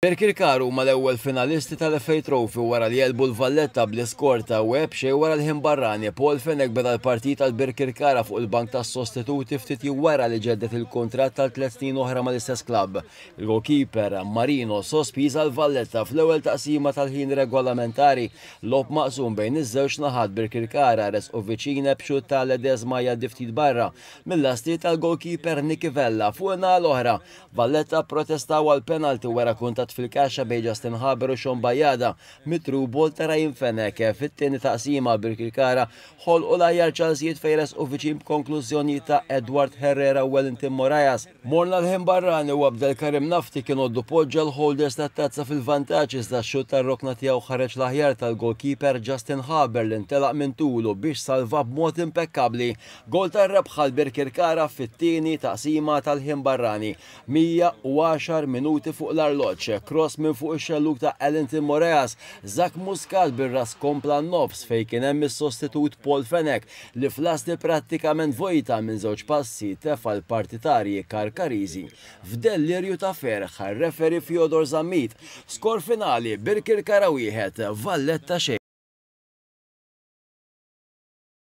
Berkirkar ma l-ewwel finalisti tal-FA Trophy wara li jelbu l-Valletta bl-iskorta web xe wara l-ħin barrani Paul Fenek beda l-partit tal-Berkirkara fuq il-bank tas-sostituti ftit wara li ġeddet il kontrat tal-tlet snin oħra mal-istess klabb. Il-goalkeeper Marino sospiża l-Valletta fl-ewwel taqsima tal-ħin regolamentari lob maqsum bejn iż-żewġ naħat Berkirkara res u viċina b'xut tal-Edesma jaddiftit barra mill-lasti tal-goalkeeper Nikivella fuq l-oħra. Valletta protestaw għal penalti wara kuntat ħadd fil kaxa bej Justin Haber u Sean Bajada mitru bol tara jinfenek fit-tieni taqsima bil-kirkara ħol u lajjar ċalsijiet fejres u viċin konklużjoni ta' Edward Herrera u Wellington Morajas. Morna l-ħin barrani u Abdel Karim Nafti kienu d poġġa l-holders ta' tazza fil-vantaġġ iżda xut tar-rokna tiegħu ħareġ l-aħjar tal-goalkeeper Justin Haber l-intelaq minn tulu biex salva b'mod impeccabli. Gol ta' rebħa l-Birkirkara fit-tieni taqsima tal-ħin barrani. 110 minuti fuq l-arloċ cross minn fuq ix-xelluk ta' Ellington Moreas, Zak Muscat bir-ras kompla nofs fejn kien hemm is-sostitut Paul Fenek li flasti prattikament vojta minn żewġ passi tefa l-partitarji Karkarizi. lirju ta' ferħ referi Fjodor Zamit, skor finali Birkir wieħed Valletta xejn.